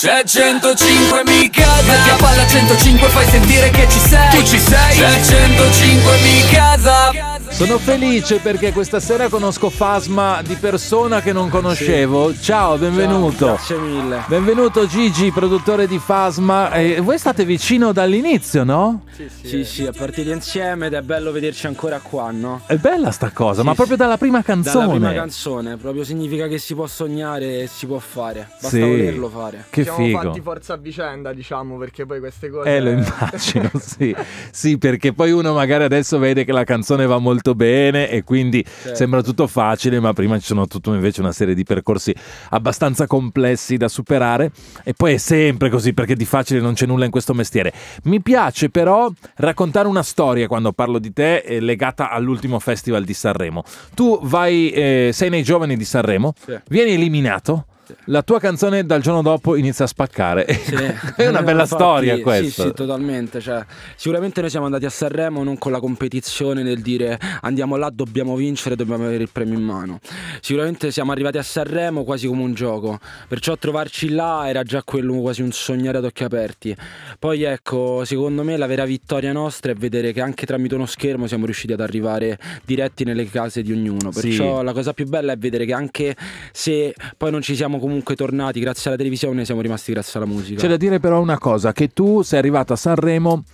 C'è 105 mica Metti a palla 105 fai sentire che ci sei Tu ci sei C'è 105 mica sono felice perché questa sera conosco Fasma di persona che non conoscevo. Sì. Ciao, benvenuto. Ciao, grazie mille. Benvenuto Gigi, produttore di Fasma. Eh, voi state vicino dall'inizio, no? Sì, sì, sì, sì a partire insieme ed è bello vederci ancora qua, no? È bella sta cosa, sì, ma proprio dalla prima canzone. Dalla prima canzone, proprio significa che si può sognare e si può fare. Basta sì. volerlo fare. Che Siamo figo. fatti forza a vicenda, diciamo, perché poi queste cose... Eh, lo immagino, sì. Sì, perché poi uno magari adesso vede che la canzone va molto gestito bene e quindi certo. sembra tutto facile, ma prima ci sono tutto invece una serie di percorsi abbastanza complessi da superare e poi è sempre così perché di facile non c'è nulla in questo mestiere. Mi piace però raccontare una storia quando parlo di te eh, legata all'ultimo festival di Sanremo. Tu vai, eh, sei nei giovani di Sanremo, certo. vieni eliminato la tua canzone dal giorno dopo inizia a spaccare. Sì, è una bella infatti, storia questa. Sì, sì, totalmente. Cioè, sicuramente noi siamo andati a Sanremo non con la competizione nel dire andiamo là, dobbiamo vincere, dobbiamo avere il premio in mano. Sicuramente siamo arrivati a Sanremo quasi come un gioco, perciò trovarci là era già quello quasi un sognare ad occhi aperti. Poi ecco, secondo me la vera vittoria nostra è vedere che anche tramite uno schermo siamo riusciti ad arrivare diretti nelle case di ognuno. Perciò sì. la cosa più bella è vedere che anche se poi non ci siamo comunque tornati grazie alla televisione, siamo rimasti grazie alla musica. C'è da dire però una cosa, che tu sei arrivato a Sanremo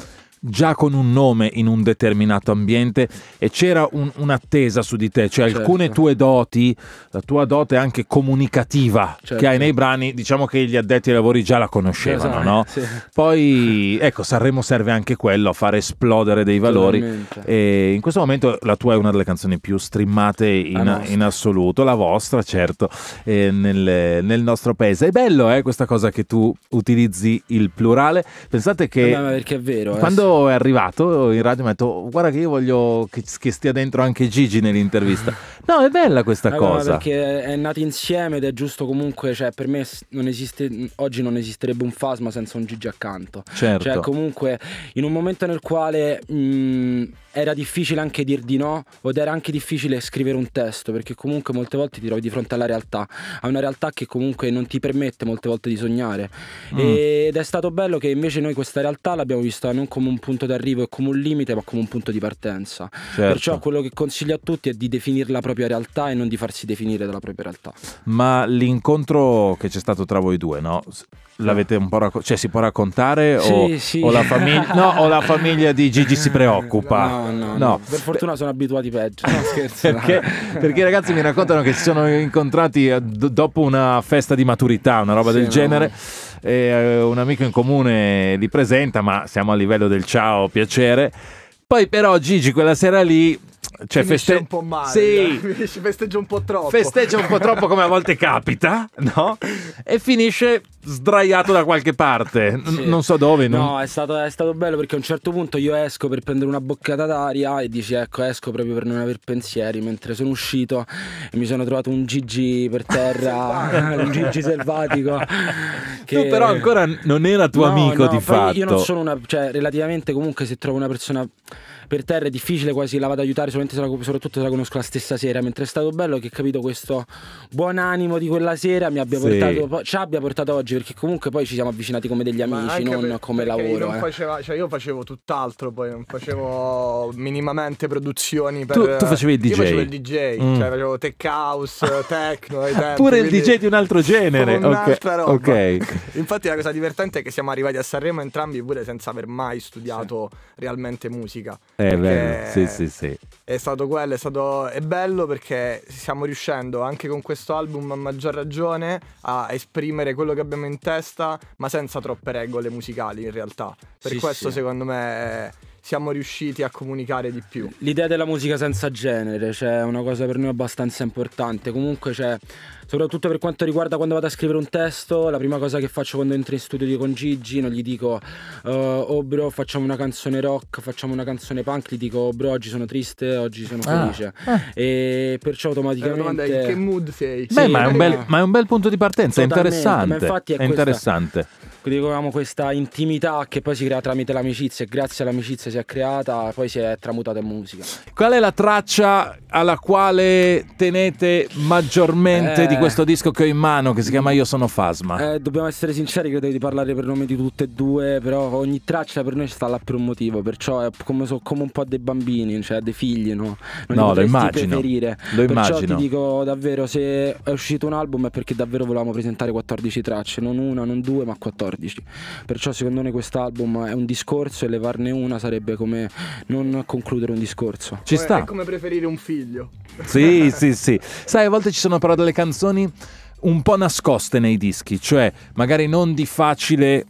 già con un nome in un determinato ambiente e c'era un, un'attesa su di te, cioè certo. alcune tue doti, la tua dote anche comunicativa certo. che hai nei brani, diciamo che gli addetti ai lavori già la conoscevano, esatto, no? Sì. Poi ecco, Sanremo serve anche quello a far esplodere dei valori e in questo momento la tua è una delle canzoni più streamate in, in assoluto, la vostra certo, eh, nel, nel, nostro paese. È bello eh, questa cosa che tu utilizzi il plurale, pensate che... No, no, perché è vero. Eh, quando è arrivato in radio e mi ha detto guarda che io voglio che, che stia dentro anche Gigi nell'intervista. No, è bella questa allora, cosa. Perché è nato insieme ed è giusto comunque, cioè per me non esiste, oggi non esisterebbe un Fasma senza un Gigi accanto. Certo. Cioè comunque in un momento nel quale mh, mm, era difficile anche dir di no ed era anche difficile scrivere un testo perché comunque molte volte ti trovi di fronte alla realtà, a una realtà che comunque non ti permette molte volte di sognare. Mm. Ed è stato bello che invece noi questa realtà l'abbiamo vista non come un punto d'arrivo e come un limite, ma come un punto di partenza. Certo. Perciò quello che consiglio a tutti è di definire la propria realtà e non di farsi definire dalla propria realtà. Ma l'incontro che c'è stato tra voi due, no? L'avete un po' raccontato? Cioè, si può raccontare? Sì, o, sì. O, la famig- no, o, la famiglia di Gigi si preoccupa? No, no. no. no. Per fortuna sono abituati peggio. No, scherzo. perché, perché, ragazzi mi raccontano che si sono incontrati eh, dopo una festa di maturità, una roba sì, del genere. No eh, un amico in comune li presenta, ma siamo a livello del ciao, piacere. Poi però Gigi quella sera lì cioè feste... un po' male, sì. festeggia un po' troppo. Festeggia un po' troppo come a volte capita, no? E finisce sdraiato da qualche parte, sì. non so dove. Non... No, è stato, è stato, bello perché a un certo punto io esco per prendere una boccata d'aria e dici ecco esco proprio per non aver pensieri, mentre sono uscito e mi sono trovato un Gigi per terra, un Gigi selvatico. che... Tu però ancora non era tuo no, amico no, di fatto. Io non sono una, cioè relativamente comunque se trovo una persona per terra è difficile quasi la vado ad aiutare solamente se la, soprattutto se la conosco la stessa sera mentre è stato bello che capito questo buon animo di quella sera mi abbia sì. portato ci abbia portato oggi amici, perché comunque poi ci siamo avvicinati come degli amici, non per, come lavoro. Non eh. faceva, cioè io facevo tutt'altro, poi non facevo minimamente produzioni per... Tu, tu facevi il DJ? Io facevo il DJ, cioè mm. cioè facevo tech house, techno, tempi, Pure il DJ di un altro genere, un'altra okay. roba. Ok. Infatti la cosa divertente è che siamo arrivati a Sanremo entrambi pure senza aver mai studiato sì. realmente musica. Eh, beh, sì, sì, sì. È stato quello, è stato... È bello perché stiamo riuscendo anche con questo album a maggior ragione a esprimere quello che abbiamo in testa, ma senza troppe regole musicali in realtà. Per sì, questo sì. secondo me siamo riusciti a comunicare di più. L'idea della musica senza genere, cioè, è una cosa per noi abbastanza importante. Comunque, cioè, soprattutto per quanto riguarda quando vado a scrivere un testo, la prima cosa che faccio quando entro in studio con Gigi, non gli dico uh, oh bro, facciamo una canzone rock, facciamo una canzone punk, gli dico oh bro, oggi sono triste, oggi sono ah, felice. Ah. E perciò automaticamente... Eh, in che mood sei? Beh, ma, è bel, eh. ma, è un bel, punto di partenza, è interessante. Ma infatti è, è interessante. Quindi ecco, avevamo questa intimità che poi si crea tramite l'amicizia e grazie all'amicizia si è creata, poi si è tramutata in musica. Qual è la traccia alla quale tenete maggiormente eh, di questo disco che ho in mano che si chiama Io sono Fasma? Eh, dobbiamo essere sinceri, credo di parlare per nome di tutte e due, però ogni traccia per noi sta là per un motivo, perciò è come, so, come un po' dei bambini, cioè dei figli, no? Non no, lo immagino. Preferire. Lo perciò immagino. ti dico davvero, se è uscito un album è perché davvero volevamo presentare 14 tracce, non una, non due, ma 14. 14. Perciò secondo me quest'album è un discorso e levarne una sarebbe come non concludere un discorso. Ci sta. È come preferire un figlio. Sì, sì, sì. Sai, a volte ci sono però delle canzoni un po' nascoste nei dischi, cioè magari non di facile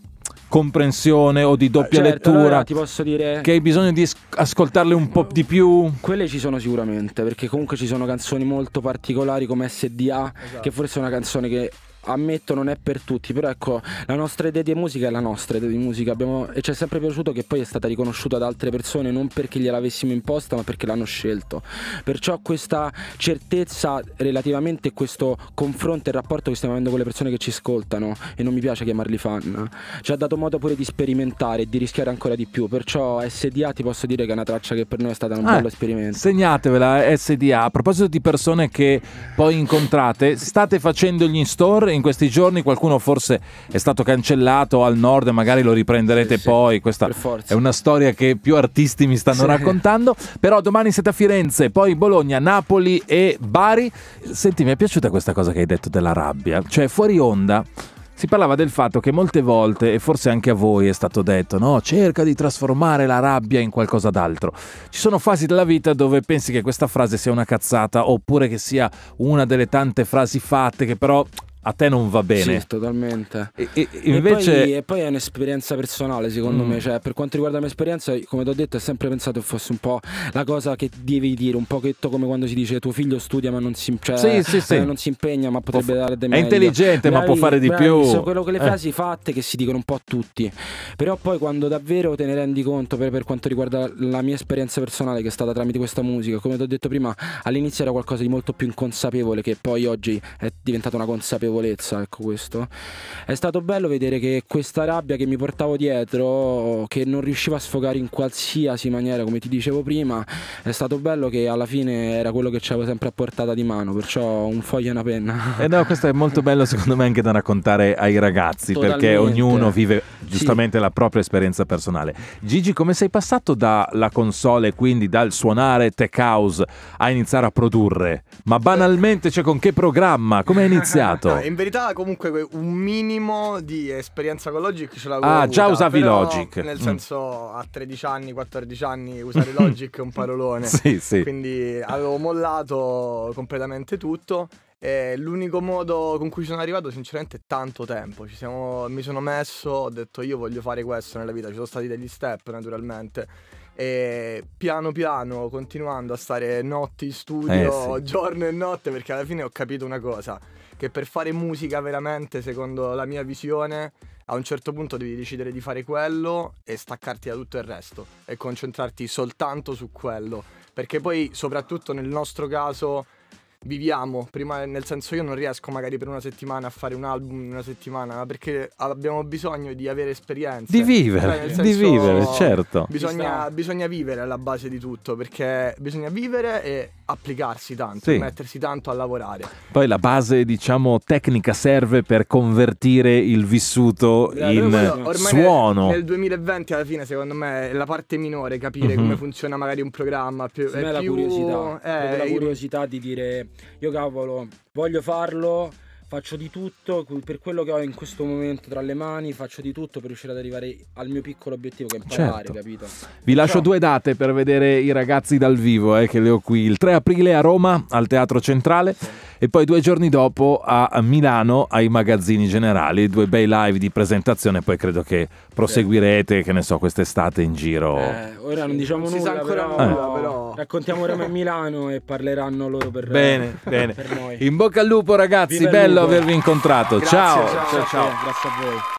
comprensione o di doppia certo, lettura. Allora, ti posso dire che hai bisogno di ascoltarle un po' di più. Quelle ci sono sicuramente, perché comunque ci sono canzoni molto particolari come SDA, esatto. che forse è una canzone che ammetto non è per tutti, però ecco, la nostra idea di musica è la nostra idea di musica Abbiamo, e ci è sempre piaciuto che poi è stata riconosciuta da altre persone non perché gliel'avessimo imposta ma perché l'hanno scelto. Perciò questa certezza relativamente a questo confronto e rapporto che stiamo avendo con le persone che ci ascoltano e non mi piace chiamarli fan, ci ha dato modo pure di sperimentare e di rischiare ancora di più, perciò SDA ti posso dire che è una traccia che per noi è stata un ah, bello esperimento. Segnatevela SDA, a proposito di persone che poi incontrate, state facendo gli in store in questi giorni qualcuno forse è stato cancellato al nord, magari lo riprenderete sì, poi, questa è una storia che più artisti mi stanno sì. raccontando, però domani siete a Firenze, poi Bologna, Napoli e Bari. Senti, mi è piaciuta questa cosa che hai detto della rabbia, cioè fuori onda si parlava del fatto che molte volte, e forse anche a voi è stato detto, no, cerca di trasformare la rabbia in qualcosa d'altro. Ci sono fasi della vita dove pensi che questa frase sia una cazzata, oppure che sia una delle tante frasi fatte che però a te non va bene. Sì, totalmente. E, e, invece... e, poi, e poi, è un'esperienza personale, secondo mm. me. Cioè, per quanto riguarda la mia esperienza, come ti ho detto, ho sempre pensato che fosse un po' la cosa che devi dire, un pochetto come quando si dice tuo figlio studia ma non si, cioè, sì, sì, sì. Eh, non si impegna, ma potrebbe Può dare del meglio. È intelligente, bravi, ma può fare di bravi, più. Sono quello che le eh. frasi eh. fatte che si dicono un po' a tutti. Però poi quando davvero te ne rendi conto, per, per quanto riguarda la mia esperienza personale, che è stata tramite questa musica, come ti ho detto prima, all'inizio era qualcosa di molto più inconsapevole, che poi oggi è diventata una consapevolezza consapevolezza, ecco questo. È stato bello vedere che questa rabbia che mi portavo dietro, che non riuscivo a sfogare in qualsiasi maniera, come ti dicevo prima, è stato bello che alla fine era quello che avevo sempre a portata di mano, perciò un foglio e una penna. E eh no, questo è molto bello secondo me anche da raccontare ai ragazzi, Totalmente. perché ognuno vive giustamente sì. la propria esperienza personale. Gigi, come sei passato dalla console, quindi dal suonare tech house a iniziare a produrre? Ma banalmente, cioè con che programma? Come hai iniziato? in verità, comunque, un minimo di esperienza con Logic ce l'avevo. Ah, avuta, già usavi Logic. Nel senso, mm. a 13 anni, 14 anni, usare Logic è un parolone. sì, sì. Quindi avevo mollato completamente tutto. E l'unico modo con cui sono arrivato, sinceramente, è tanto tempo. Siamo, mi sono messo, ho detto io voglio fare questo nella vita. Ci sono stati degli step, naturalmente. E piano piano, continuando a stare notti in studio, eh, sì. giorno e notte, perché alla fine ho capito una cosa che per fare musica veramente, secondo la mia visione, a un certo punto devi decidere di fare quello e staccarti da tutto il resto e concentrarti soltanto su quello. Perché poi, soprattutto nel nostro caso, viviamo, prima, nel senso io non riesco magari per una settimana a fare un album in una settimana, ma perché abbiamo bisogno di avere esperienze. Di vivere, cioè, di vivere, certo. Bisogna, bisogna, vivere alla base di tutto, perché bisogna vivere e applicarsi tanto, sì. mettersi tanto a lavorare. Poi la base, diciamo, tecnica serve per convertire il vissuto la, in ormai suono. Nel, nel 2020 alla fine, secondo me, è la parte minore capire mm-hmm. come mhm. funziona magari un programma. Più, è, la più, curiosità. È, eh, la curiosità di dire io cavolo voglio farlo faccio di tutto per quello che ho in questo momento tra le mani, faccio di tutto per riuscire ad arrivare al mio piccolo obiettivo che è imparare, certo. capito? Vi lascio due date per vedere i ragazzi dal vivo, eh, che le ho qui, il 3 aprile a Roma al Teatro Centrale sì. e poi due giorni dopo a Milano ai Magazzini Generali, due bei live di presentazione, poi credo che proseguirete, sì. che ne so, quest'estate in giro. Eh, ora non diciamo non nulla, ancora però, nulla, però raccontiamo Roma e Milano e parleranno loro per Bene, eh, bene. Per in bocca al lupo ragazzi, Viva bello avervi incontrato. Grazie, ciao. ciao, ciao. ciao. Grazie a voi.